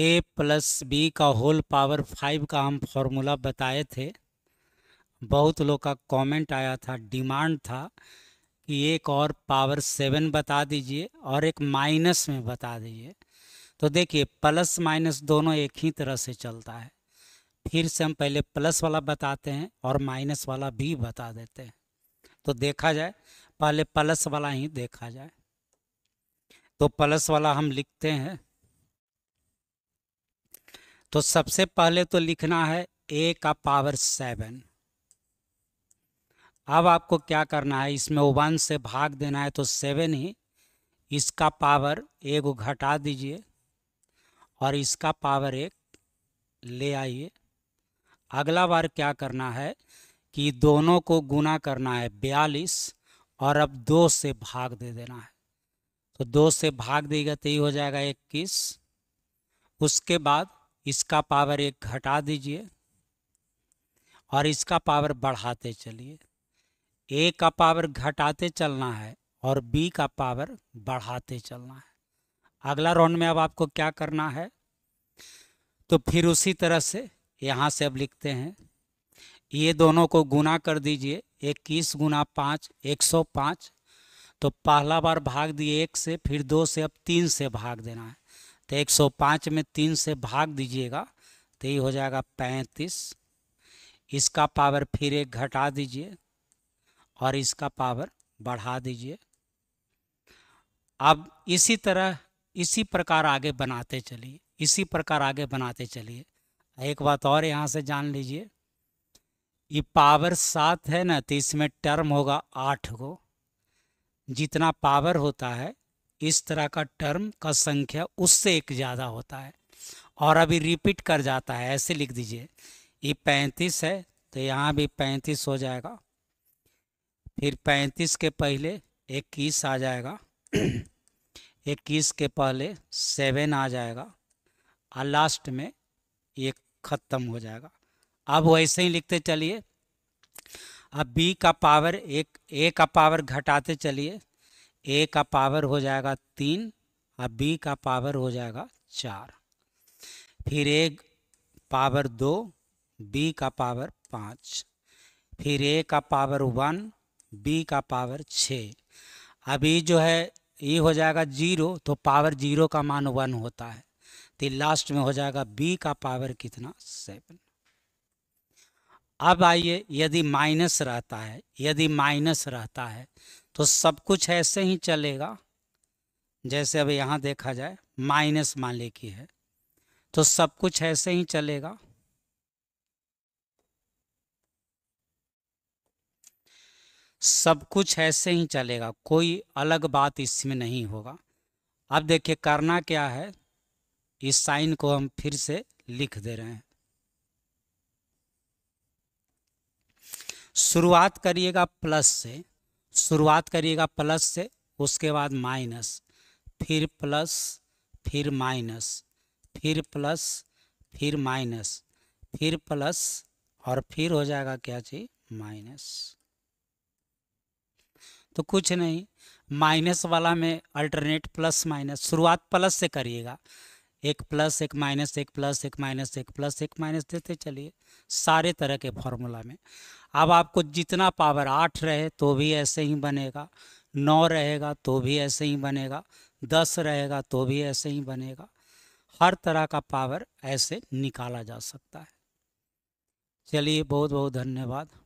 ए plus B का whole power five का हम फॉर्मूला बताए थे बहुत लोग का कमेंट आया था डिमांड था कि एक और पावर सेवन बता दीजिए और एक माइनस में बता दीजिए तो देखिए प्लस माइनस दोनों एक ही तरह से चलता है फिर से हम पहले प्लस वाला बताते हैं और माइनस वाला भी बता देते हैं तो देखा जाए पहले प्लस वाला ही देखा जाए तो प्लस वाला हम लिखते हैं तो सबसे पहले तो लिखना है ए का पावर सेवन अब आपको क्या करना है इसमें वन से भाग देना है तो सेवन ही इसका पावर एक घटा दीजिए और इसका पावर एक ले आइए अगला बार क्या करना है कि दोनों को गुना करना है बयालीस और अब दो से भाग दे देना है तो दो से भाग देगा तो ये हो जाएगा इक्कीस उसके बाद इसका पावर एक घटा दीजिए और इसका पावर बढ़ाते चलिए ए का पावर घटाते चलना है और बी का पावर बढ़ाते चलना है अगला राउंड में अब आपको क्या करना है तो फिर उसी तरह से यहाँ से अब लिखते हैं ये दोनों को गुना कर दीजिए इक्कीस गुना पाँच एक सौ पाँच तो पहला बार भाग दिए एक से फिर दो से अब तीन से भाग देना है तो 105 में तीन से भाग दीजिएगा तो ये हो जाएगा पैंतीस इसका पावर फिर एक घटा दीजिए और इसका पावर बढ़ा दीजिए अब इसी तरह इसी प्रकार आगे बनाते चलिए इसी प्रकार आगे बनाते चलिए एक बात और यहाँ से जान लीजिए ये पावर सात है ना तो इसमें टर्म होगा आठ को जितना पावर होता है इस तरह का टर्म का संख्या उससे एक ज़्यादा होता है और अभी रिपीट कर जाता है ऐसे लिख दीजिए ये पैंतीस है तो यहाँ भी पैंतीस हो जाएगा फिर पैंतीस के पहले इक्कीस आ जाएगा इक्कीस के पहले सेवन आ जाएगा और लास्ट में ये ख़त्म हो जाएगा अब वैसे ही लिखते चलिए अब बी का पावर एक ए का पावर घटाते चलिए ए का पावर हो जाएगा तीन और बी का पावर हो जाएगा चार फिर ए पावर दो बी का पावर पाँच फिर ए का पावर वन बी का पावर छः अभी जो है ये हो जाएगा जीरो तो पावर जीरो का मान वन होता है तो लास्ट में हो जाएगा बी का पावर कितना सेवन अब आइए यदि माइनस रहता है यदि माइनस रहता है तो सब कुछ ऐसे ही चलेगा जैसे अब यहाँ देखा जाए माइनस मान ले की है तो सब कुछ ऐसे ही चलेगा सब कुछ ऐसे ही चलेगा कोई अलग बात इसमें नहीं होगा अब देखिए करना क्या है इस साइन को हम फिर से लिख दे रहे हैं शुरुआत करिएगा प्लस से शुरुआत करिएगा प्लस से उसके बाद माइनस फिर प्लस फिर माइनस फिर प्लस फिर माइनस फिर प्लस और फिर हो जाएगा क्या चीज माइनस तो कुछ नहीं माइनस वाला में अल्टरनेट प्लस माइनस शुरुआत प्लस से करिएगा एक प्लस एक माइनस एक प्लस एक माइनस एक प्लस एक माइनस देते चलिए सारे तरह के फॉर्मूला में अब आपको जितना पावर आठ रहे तो भी ऐसे ही बनेगा नौ रहेगा तो भी ऐसे ही बनेगा दस रहेगा तो भी ऐसे ही बनेगा हर तरह का पावर ऐसे निकाला जा सकता है चलिए बहुत बहुत धन्यवाद